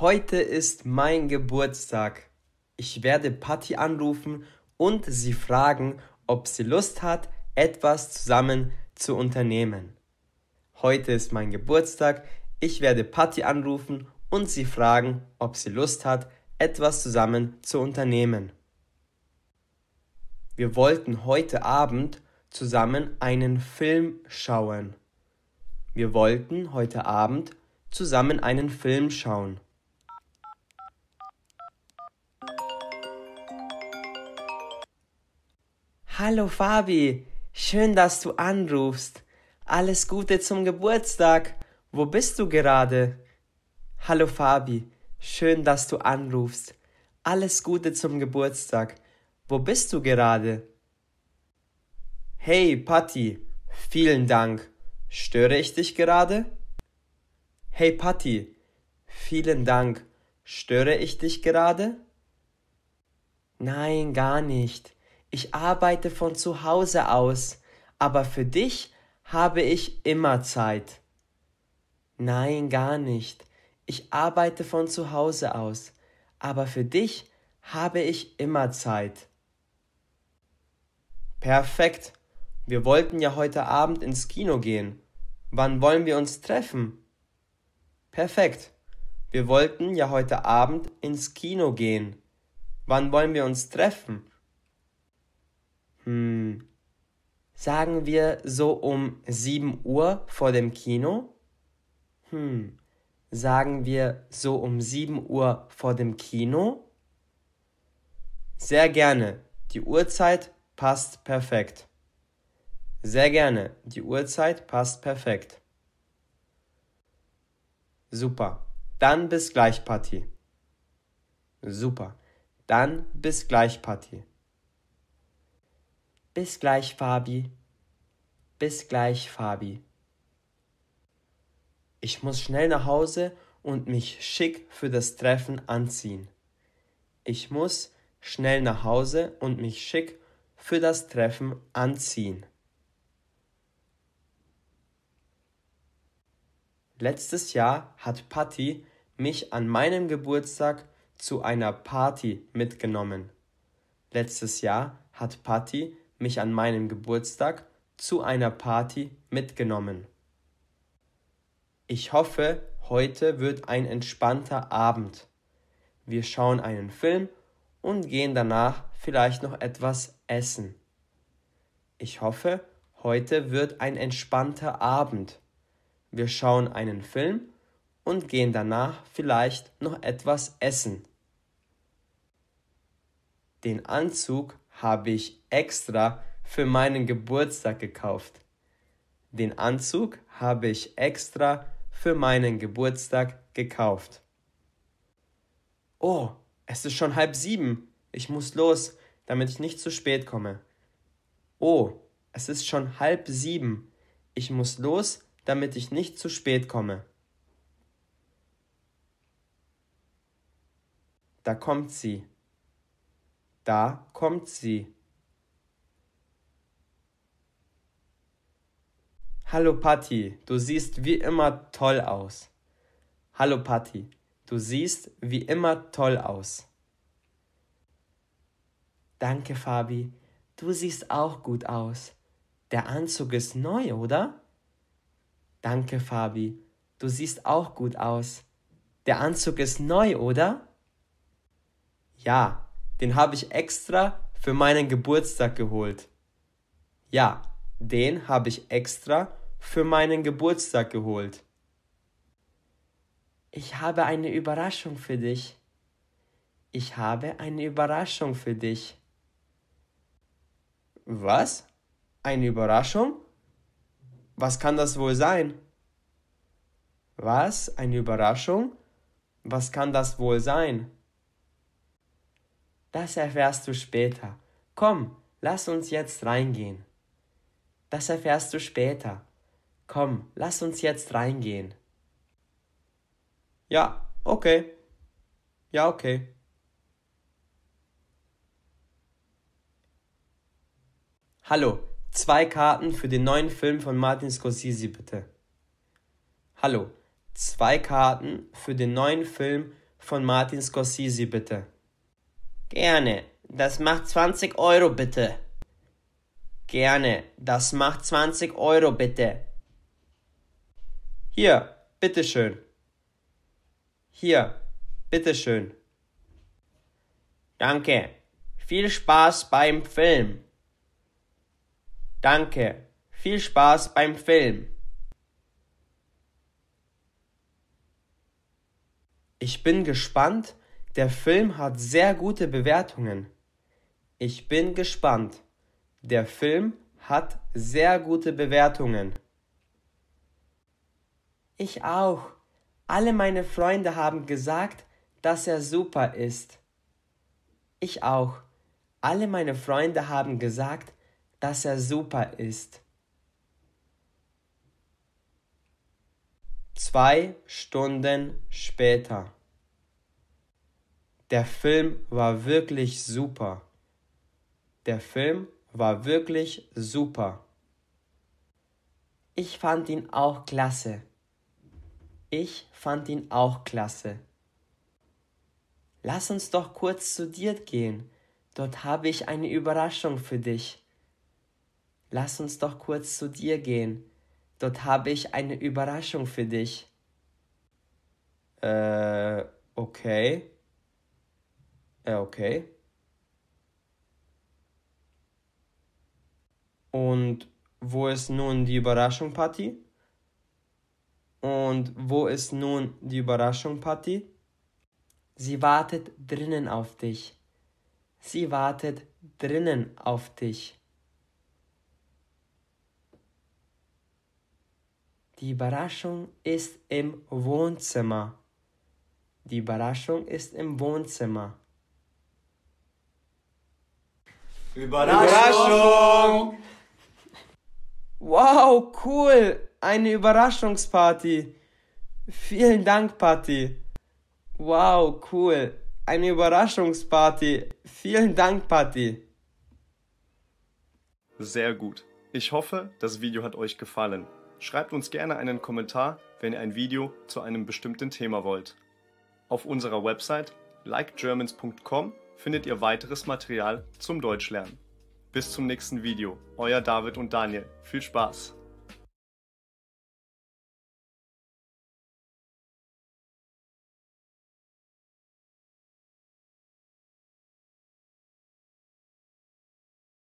Heute ist mein Geburtstag. Ich werde Patty anrufen und sie fragen, ob sie Lust hat, etwas zusammen zu unternehmen. Heute ist mein Geburtstag. Ich werde Patty anrufen und sie fragen, ob sie Lust hat, etwas zusammen zu unternehmen. Wir wollten heute Abend zusammen einen Film schauen. Wir wollten heute Abend zusammen einen Film schauen. Hallo Fabi, schön, dass du anrufst. Alles Gute zum Geburtstag. Wo bist du gerade? Hallo Fabi, schön, dass du anrufst. Alles Gute zum Geburtstag. Wo bist du gerade? Hey Patti, vielen Dank. Störe ich dich gerade? Hey Patti, vielen Dank. Störe ich dich gerade? Nein, gar nicht ich arbeite von zu Hause aus, aber für dich habe ich immer Zeit. Nein, gar nicht. Ich arbeite von zu Hause aus, aber für dich habe ich immer Zeit. Perfekt. Wir wollten ja heute Abend ins Kino gehen. Wann wollen wir uns treffen? Perfekt. Wir wollten ja heute Abend ins Kino gehen. Wann wollen wir uns treffen? Hm. Sagen wir so um 7 Uhr vor dem Kino? Hm. Sagen wir so um 7 Uhr vor dem Kino? Sehr gerne. Die Uhrzeit passt perfekt. Sehr gerne. Die Uhrzeit passt perfekt. Super. Dann bis gleich, Patti. Super. Dann bis gleich, Patti. Bis gleich, Fabi. Bis gleich, Fabi. Ich muss schnell nach Hause und mich schick für das Treffen anziehen. Ich muss schnell nach Hause und mich schick für das Treffen anziehen. Letztes Jahr hat Patti mich an meinem Geburtstag zu einer Party mitgenommen. Letztes Jahr hat Patti mich an meinem Geburtstag zu einer Party mitgenommen. Ich hoffe, heute wird ein entspannter Abend. Wir schauen einen Film und gehen danach vielleicht noch etwas essen. Ich hoffe, heute wird ein entspannter Abend. Wir schauen einen Film und gehen danach vielleicht noch etwas essen. Den Anzug habe ich extra für meinen Geburtstag gekauft. Den Anzug habe ich extra für meinen Geburtstag gekauft. Oh, es ist schon halb sieben. Ich muss los, damit ich nicht zu spät komme. Oh, es ist schon halb sieben. Ich muss los, damit ich nicht zu spät komme. Da kommt sie. Da kommt sie. Hallo Patti, du siehst wie immer toll aus. Hallo Patti, du siehst wie immer toll aus. Danke Fabi, du siehst auch gut aus. Der Anzug ist neu, oder? Danke Fabi, du siehst auch gut aus. Der Anzug ist neu, oder? Ja, den habe ich extra für meinen Geburtstag geholt. Ja, den habe ich extra für meinen Geburtstag geholt. Ich habe eine Überraschung für dich. Ich habe eine Überraschung für dich. Was? Eine Überraschung? Was kann das wohl sein? Was? Eine Überraschung? Was kann das wohl sein? Das erfährst du später. Komm, lass uns jetzt reingehen. Das erfährst du später. Komm, lass uns jetzt reingehen. Ja, okay. Ja, okay. Hallo, zwei Karten für den neuen Film von Martin Scorsese bitte. Hallo, zwei Karten für den neuen Film von Martin Scorsese bitte. Gerne. Das macht 20 Euro bitte. Gerne. Das macht 20 Euro bitte. Hier, bitteschön. Hier, bitteschön. Danke. Viel Spaß beim Film. Danke. Viel Spaß beim Film. Ich bin gespannt, der Film hat sehr gute Bewertungen. Ich bin gespannt. Der Film hat sehr gute Bewertungen. Ich auch. Alle meine Freunde haben gesagt, dass er super ist. Ich auch. Alle meine Freunde haben gesagt, dass er super ist. Zwei Stunden später. Der Film war wirklich super. Der Film war wirklich super. Ich fand ihn auch klasse. Ich fand ihn auch klasse. Lass uns doch kurz zu dir gehen. Dort habe ich eine Überraschung für dich. Lass uns doch kurz zu dir gehen. Dort habe ich eine Überraschung für dich. Äh, okay. Ja, okay. Und wo ist nun die Überraschung, Patty? Und wo ist nun die Überraschung, Patty? Sie wartet drinnen auf dich. Sie wartet drinnen auf dich. Die Überraschung ist im Wohnzimmer. Die Überraschung ist im Wohnzimmer. Überraschung! Wow, cool! Eine Überraschungsparty! Vielen Dank, Patti! Wow, cool! Eine Überraschungsparty! Vielen Dank, Patti! Sehr gut. Ich hoffe, das Video hat euch gefallen. Schreibt uns gerne einen Kommentar, wenn ihr ein Video zu einem bestimmten Thema wollt. Auf unserer Website likegermans.com findet ihr weiteres Material zum Deutschlernen. Bis zum nächsten Video. Euer David und Daniel. Viel Spaß!